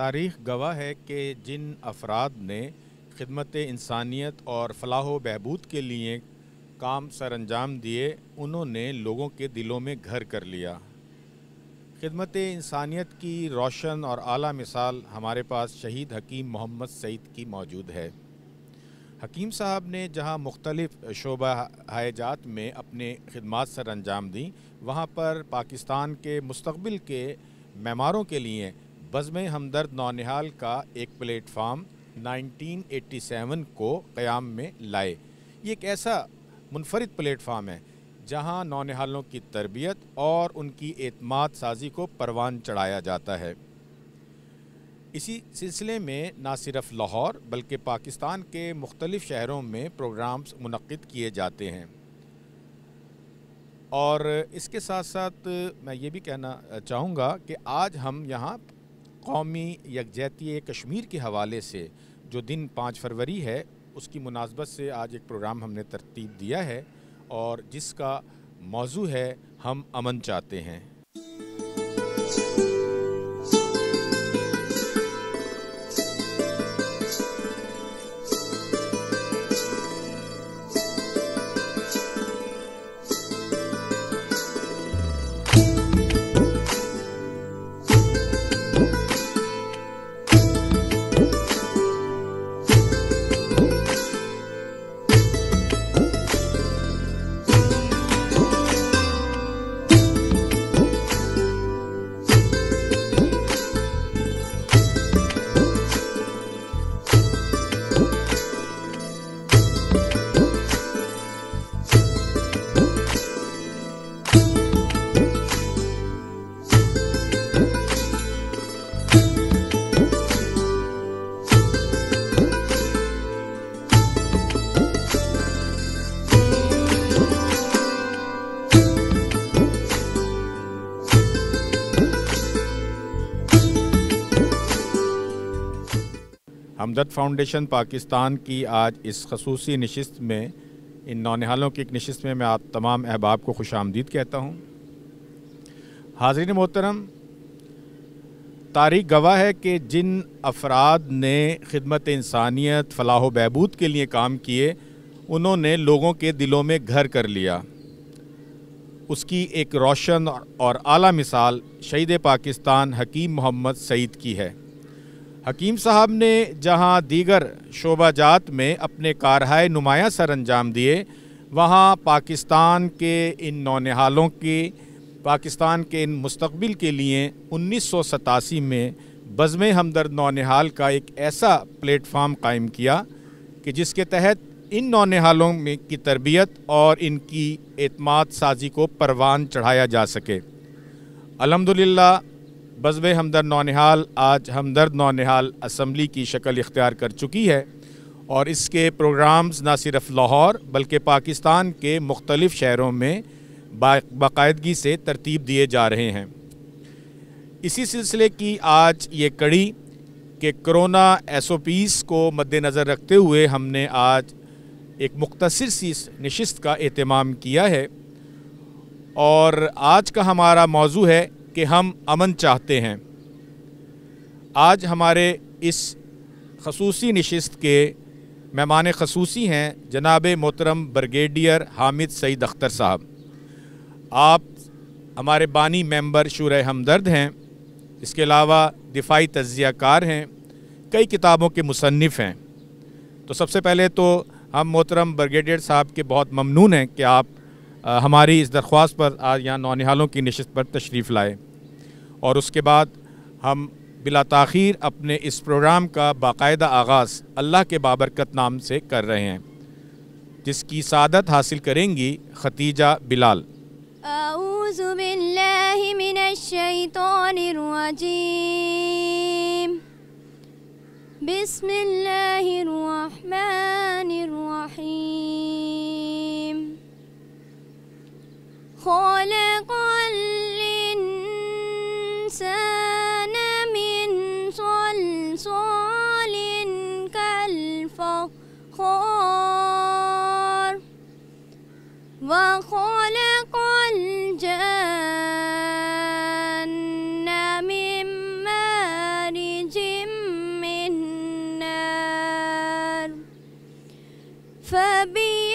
तारीख गवाह है कि जिन अफराद ने खदमत इंसानियत और फलाह व बहबूद के लिए काम सर अंजाम दिए उन्होंने लोगों के दिलों में घर कर लिया खदमत इंसानियत की रोशन और आला मिसाल हमारे पास शहीद हकीम मोहम्मद सईद की मौजूद है हकीम साहब ने जहाँ मुख्तलिफ शोबा हायजात में अपने खदमात सर अंजाम दी वहाँ पर पाकिस्तान के मुस्तबिल के मैमारों के लिए बज़म हमदर्द नौनिहाल का एक प्लेटफार्म 1987 को क़याम में लाए ये एक ऐसा मुनफरद प्लेटफार्म है जहाँ नौनिहालों की तरबियत और उनकी एतमाद साजी को परवान चढ़ाया जाता है इसी सिलसिले में न सिर्फ लाहौर बल्कि पाकिस्तान के मुख्तलिफ़ शहरों में प्रोग्राम्स मनद किए जाते हैं और इसके साथ साथ मैं ये भी कहना चाहूँगा कि आज हम यहाँ कौमी यकजहती कश्मीर के हवाले से जो दिन पाँच फरवरी है उसकी मुनासबत से आज एक प्रोग्राम हमने तरतीब दिया है और जिसका मौजू है हम अमन चाहते हैं हमदर्द फाउंडेशन पाकिस्तान की आज इस खसूसी नशस्त में इन नौनिहालों की एक नशस्त में मैं आप तमाम अहबाब को खुश आमदीद कहता हूँ हाजरीन मोहतरम तारीख गवाह है कि जिन अफराद ने खदमत इंसानियत फलाह बहबूद के लिए काम किए उन्होंने लोगों के दिलों में घर कर लिया उसकी एक रोशन और आला मिसाल शहीद पाकिस्तान हकीम मोहम्मद सईद की है हकीम साहब ने जहां दीगर शोबाजात में अपने कारहाय नुमाया सर अंजाम दिए वहां पाकिस्तान के इन नौनहालों के पाकिस्तान के इन मुस्तबिल के लिए उन्नीस सौ सतासी में बज़म हमदर्द नौनहाल का एक ऐसा प्लेटफार्म कायम किया कि जिसके तहत इन नौनहालों में की तरबियत और इनकी अतमाद साजी को परवान चढ़ाया जा सके अलहमदिल्ला बजब हमदर्द नौनिहाल आज हमदर्द नौनिहाल असम्बली की शक्ल इख्तियार कर चुकी है और इसके प्रोग्राम्स ना सिर्फ लाहौर बल्कि पाकिस्तान के मुख्तलिफ़ शहरों में बायदगी से तरतीब दिए जा रहे हैं इसी सिलसिले की आज ये कड़ी कि करोना एस ओ पीज़ को मद्दनज़र रखते हुए हमने आज एक मुख्तर सी नशस्त का अहतमाम किया है और आज का हमारा मौजू है कि हम अमन चाहते हैं आज हमारे इस खसूस नशस्त के मेहमान खसूसी हैं जनाब मोहतरम ब्रिगेडियर हामिद सईद अख्तर साहब आप हमारे बानी मेंबर शुर हमदर्द हैं इसके अलावा दिफाई कार हैं कई किताबों के मुसनफ़ हैं तो सबसे पहले तो हम मोहतरम ब्रिगेडियर साहब के बहुत ममनून हैं कि आप हमारी इस दरख्वास्त पर आज यहाँ नौनिहालों की नशस्त पर तशरीफ़ लाए और उसके बाद हम बिला तख़िर अपने इस प्रोग्राम का बाकायदा आगाज़ अल्लाह के बाबरकत नाम से कर रहे हैं जिसकी सादत हासिल करेंगी खतीजा बिलाल बिस्मिल्लाहिर्रहमानिर्रहीम فبي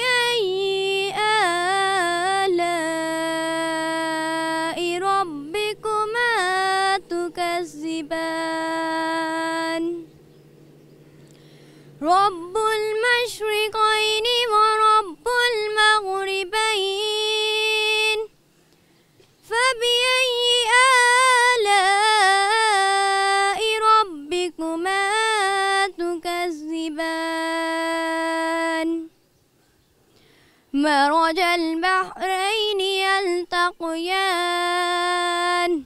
مرج البحرين يلتقيان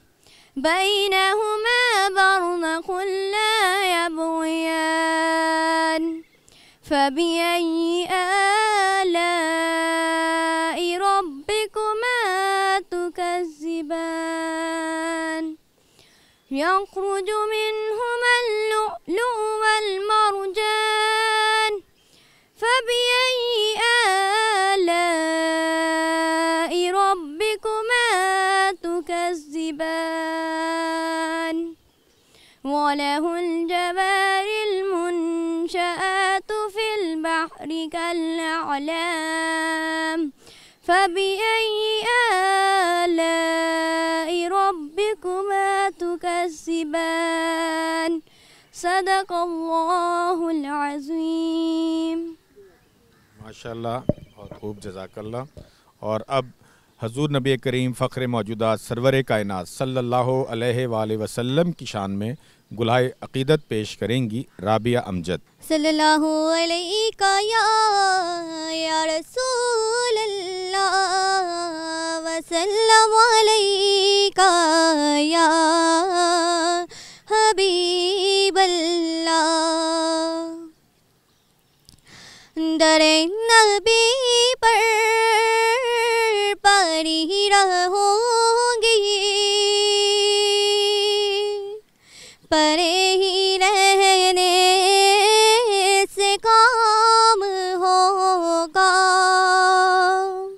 بينهما برزق لا يبغيان فبأي آلاء ربكما تكذبان يخرج منهما اللؤلؤ وله الجبار المنشآت في البحر كالأعلام فبأي آلاء ربكما تكذبان صدق الله العظيم ما شاء الله और खूब जजाकल्ला और अब हजूर नबी करीम फ़ख्र मौजूदा सरवर कायनत सल्लल्लाहु अलैहि वसल्लम की शान में गुलाय अकीदत पेश करेंगी राबिया अमजद सल्लल्लाहु या रसूल अल्लाह अलैका या हबीब अल्लाह नबी होगा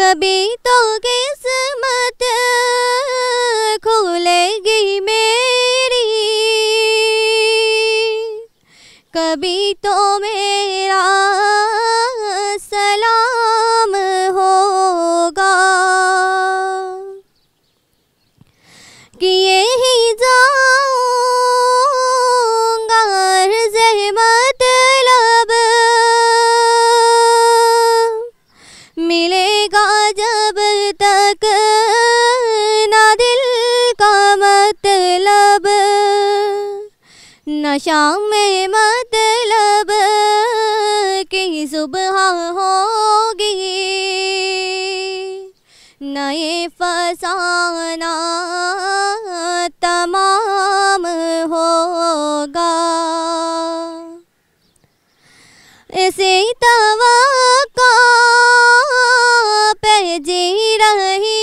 कभी तो शाम में मतलब की सुबह होगी नए फसाना तमाम होगा इसी तवा पे जी रही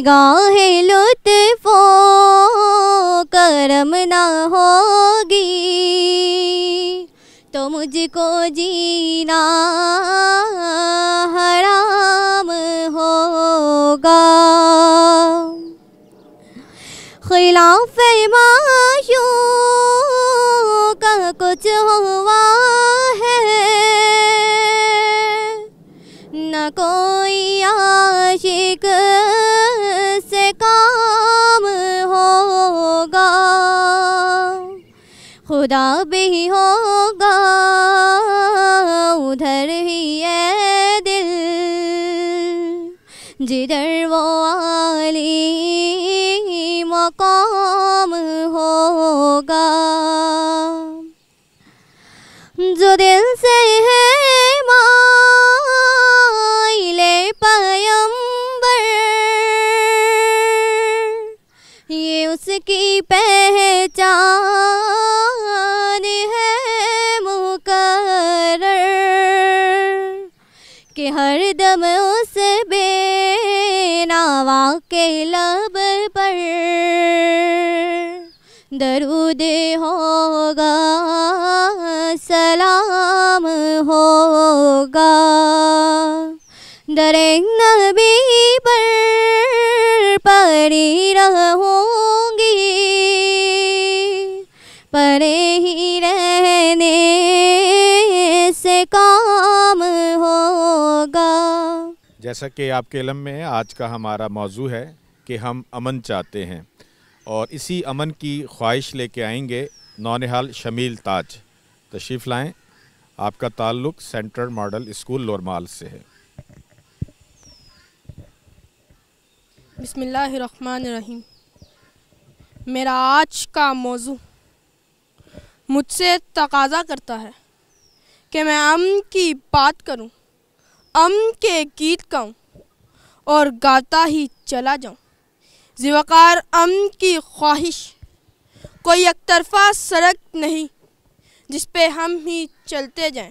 निगाहे लुत्फो करम ना होगी तो मुझको जीना खुदा भी होगा उधर ही है दिल जिधर वो आली मकाम होगा जो दिल से है माइले पयंबर ये उसकी पहचान हर दम उस बेनावा के लब पर दरूद होगा सलाम होगा दरे नबी पर परी रहूँगी परे ही रहने से का जैसा कि आपके इलम में है आज का हमारा मौजू है कि हम अमन चाहते हैं और इसी अमन की ख्वाहिश लेके आएंगे नौनिहाल शमील ताज तशरीफ़ लाएँ आपका ताल्लुक सेंट्रल मॉडल स्कूल लोरमाल से है बिसमीम मेरा आज का मौजू मुझसे तकाजा करता है कि मैं अमन की बात करूं अम के गीत गाऊँ और गाता ही चला जाऊँ जीवाकार अम की ख्वाहिश कोई एकतरफा सड़क नहीं जिस पे हम ही चलते जाएं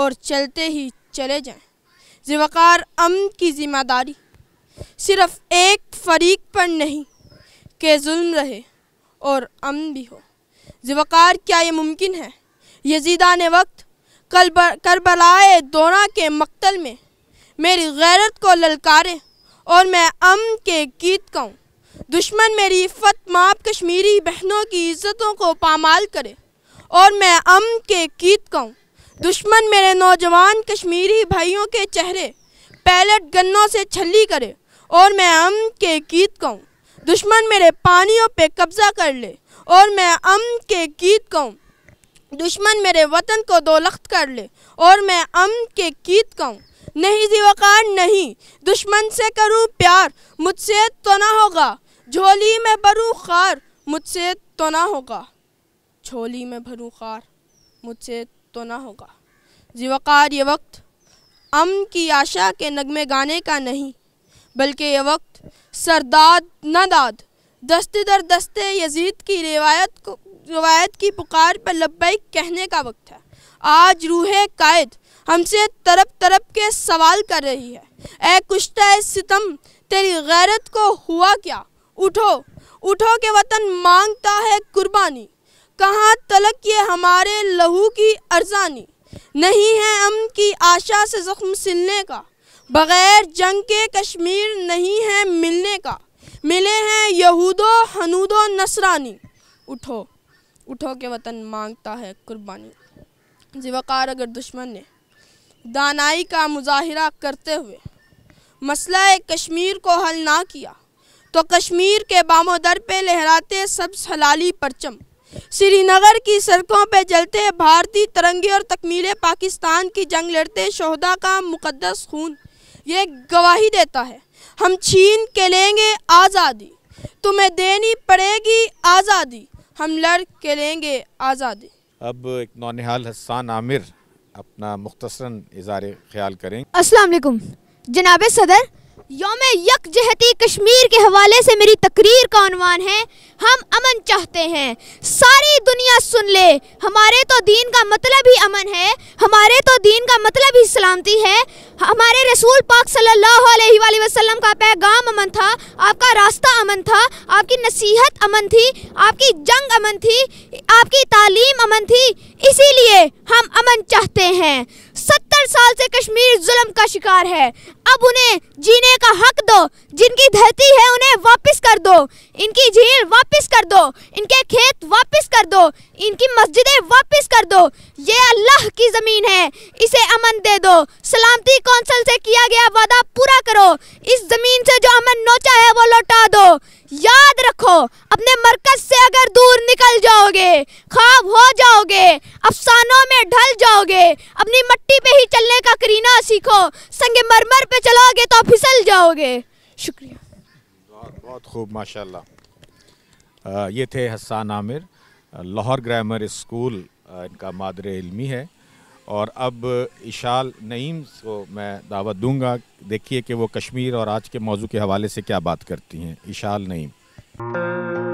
और चलते ही चले जाएं जीवाकार अम की जिम्मेदारी सिर्फ एक फरीक पर नहीं के जुल्म रहे और अम भी हो जीवाकार क्या ये मुमकिन है यजीदा ने वक्त करबलाए दोना के मकतल में मेरी गैरत को ललकारे और मैं अम के गीत गाऊँ दुश्मन मेरी फत माप कश्मीरी बहनों की इज्जतों को पामाल करे और मैं अम के गीत गाऊँ दुश्मन मेरे नौजवान कश्मीरी भाइयों के चेहरे पैलेट गन्नों से छली करे और मैं अम के गीत गाऊँ दुश्मन मेरे पानियों पे कब्जा कर ले और मैं अम के गीत गाऊँ दुश्मन मेरे वतन को दो लख्त कर ले और मैं अमन के गीत कहूँ नहीं जीवकार नहीं दुश्मन से करूँ प्यार मुझसे तो ना होगा झोली में भरूँ खार मुझसे तो ना होगा झोली में भरूँ खार मुझसे तो ना होगा जीवकार ये वक्त अम की आशा के नगमे गाने का नहीं बल्कि ये वक्त सरदाद न दाद दस्ते दर दस्ते यजीद की रिवायत को रवायत की पुकार पर लब्बैक कहने का वक्त है आज रूह कायद हमसे तरप तरप के सवाल कर रही है ए कुश्ता सितम तेरी गैरत को हुआ क्या उठो उठो के वतन मांगता है कुर्बानी कहाँ तलक ये हमारे लहू की अरजानी नहीं है अम की आशा से ज़ख्म सिलने का बग़ैर जंग के कश्मीर नहीं है मिलने का मिले हैं यहूदो हनूदो नसरानी उठो उठो के वतन मांगता है कुर्बानी जीवाकार अगर दुश्मन ने दानाई का मुजाहरा करते हुए मसला कश्मीर को हल ना किया तो कश्मीर के बामोदर पे लहराते सब्ज हलाली परचम श्रीनगर की सड़कों पे जलते भारतीय तरंगे और तकमील पाकिस्तान की जंग लड़ते शहदा का मुकदस खून ये गवाही देता है हम छीन के लेंगे आज़ादी तुम्हें देनी पड़ेगी आज़ादी हम लड़ के लेंगे आज़ादी अब एक नौनिहाल हसान आमिर अपना मुख्तसरन इजहार ख्याल करें असलकुम जनाब सदर योम यकजहती कश्मीर के हवाले से मेरी तकरीर का अनवान है हम अमन चाहते हैं सारी दुनिया सुन ले हमारे तो दीन का मतलब ही अमन है हमारे तो दीन का मतलब ही सलामती है हमारे रसूल पाक सल्लल्लाहु अलैहि वसल्लम का पैगाम अमन था आपका रास्ता अमन था आपकी नसीहत अमन थी आपकी जंग अमन थी आपकी तालीम अमन थी इसीलिए हम अमन चाहते हैं सच सत्तर साल से कश्मीर जुल्म का शिकार है अब उन्हें जीने का हक दो जिनकी धरती है उन्हें वापस कर दो इनकी झील वापस कर दो इनके खेत वापस कर दो इनकी मस्जिदें वापस कर दो ये अल्लाह की ज़मीन है इसे अमन दे दो सलामती कौंसिल से किया गया वादा पूरा करो इस ज़मीन से जो अमन नोचा है वो लौटा दो याद रखो अपने मरकज से अगर दूर निकल जाओगे खाब हो जाओगे अफसानों में ढल जाओगे अपनी मट्टी पे ही चलने का करीना सीखो संग मरमर पे चलोगे तो फिसल जाओगे शुक्रिया बहुत बहुत खूब माशाल्लाह ये थे हसान आमिर लाहौर ग्रामर स्कूल इनका मादर इलमी है और अब इशाल नईम को मैं दावत दूंगा देखिए कि वो कश्मीर और आज के मौजू के हवाले से क्या बात करती हैं इशाल नईम Música